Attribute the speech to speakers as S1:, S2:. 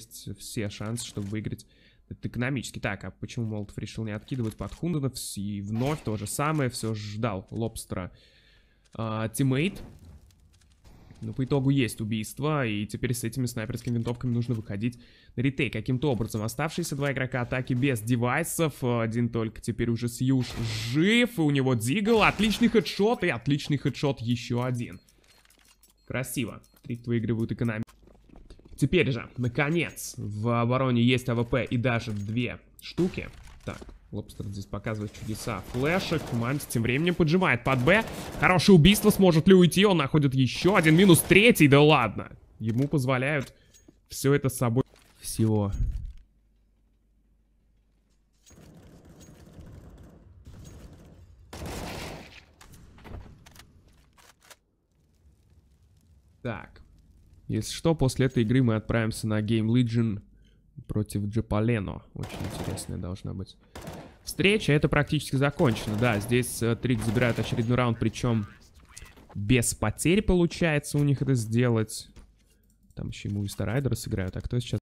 S1: есть все шансы, чтобы выиграть это экономически. Так, а почему Молотов решил не откидывать под Хунденов? И вновь то же самое, все ждал Лобстера а, тиммейт. Но ну, по итогу есть убийство, и теперь с этими снайперскими винтовками нужно выходить на ретейк. Каким-то образом оставшиеся два игрока атаки без девайсов. Один только теперь уже Сьюш жив, и у него Дигл. Отличный хедшот, и отличный хедшот еще один. Красиво. Три выигрывают экономику. Теперь же, наконец, в обороне есть АВП и даже две штуки. Так, Лобстер здесь показывает чудеса флешек. Манти тем временем поджимает под Б. Хорошее убийство, сможет ли уйти? Он находит еще один минус третий, да ладно. Ему позволяют все это с собой... Всего. Так. Если что, после этой игры мы отправимся на Game Legion против Джапалено. Очень интересная должна быть встреча. Это практически закончено, да. Здесь э, Трик забирает очередной раунд, причем без
S2: потерь получается у них это сделать. Там еще и Муиста Райдера сыграют. А кто сейчас